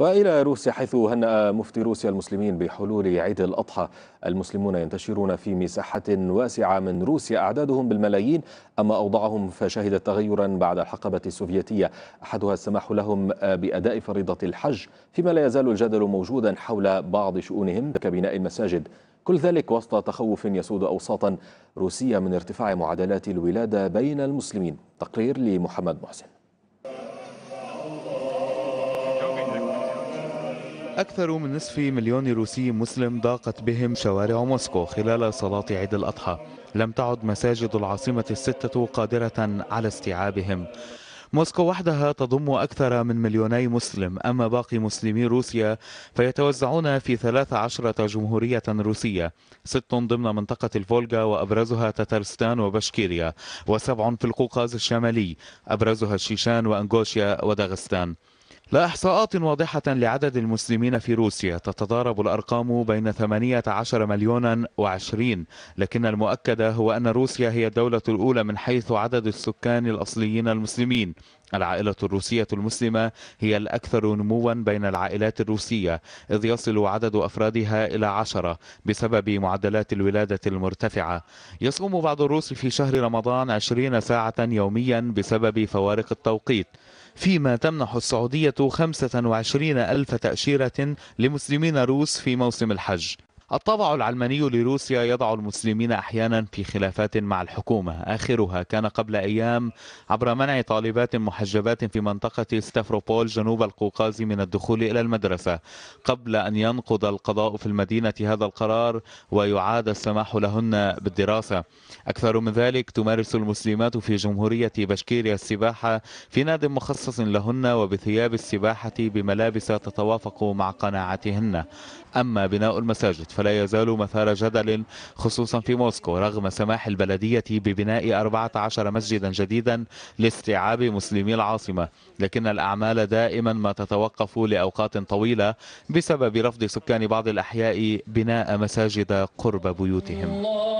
وإلى روسيا حيث هنأ مفتي روسيا المسلمين بحلول عيد الأضحى المسلمون ينتشرون في مساحة واسعة من روسيا أعدادهم بالملايين أما أوضاعهم فشهدت تغيرا بعد الحقبة السوفيتية أحدها السماح لهم بأداء فريضة الحج فيما لا يزال الجدل موجودا حول بعض شؤونهم كبناء المساجد كل ذلك وسط تخوف يسود أوساطا روسية من ارتفاع معدلات الولادة بين المسلمين تقرير لمحمد محسن أكثر من نصف مليون روسي مسلم ضاقت بهم شوارع موسكو خلال صلاة عيد الأضحى لم تعد مساجد العاصمة الستة قادرة على استيعابهم موسكو وحدها تضم أكثر من مليوني مسلم أما باقي مسلمي روسيا فيتوزعون في 13 جمهورية روسية ست ضمن منطقة الفولغا وأبرزها تترستان وبشكيريا وسبع في القوقاز الشمالي أبرزها الشيشان وأنغوشيا وداغستان لا إحصاءات واضحة لعدد المسلمين في روسيا تتضارب الأرقام بين 18 مليونا و20 لكن المؤكد هو أن روسيا هي الدولة الأولى من حيث عدد السكان الأصليين المسلمين العائلة الروسية المسلمة هي الأكثر نموا بين العائلات الروسية إذ يصل عدد أفرادها إلى عشرة بسبب معدلات الولادة المرتفعة يصوم بعض الروس في شهر رمضان 20 ساعة يوميا بسبب فوارق التوقيت فيما تمنح السعودية 25 ألف تأشيرة لمسلمين روس في موسم الحج الطابع العلماني لروسيا يضع المسلمين أحيانا في خلافات مع الحكومة آخرها كان قبل أيام عبر منع طالبات محجبات في منطقة ستافروبول جنوب القوقاز من الدخول إلى المدرسة قبل أن ينقض القضاء في المدينة هذا القرار ويعاد السماح لهن بالدراسة أكثر من ذلك تمارس المسلمات في جمهورية بشكيريا السباحة في ناد مخصص لهن وبثياب السباحة بملابس تتوافق مع قناعاتهن أما بناء المساجد فلا يزال مثار جدل خصوصا في موسكو رغم سماح البلدية ببناء 14 مسجدا جديدا لاستيعاب مسلمي العاصمة لكن الأعمال دائما ما تتوقف لأوقات طويلة بسبب رفض سكان بعض الأحياء بناء مساجد قرب بيوتهم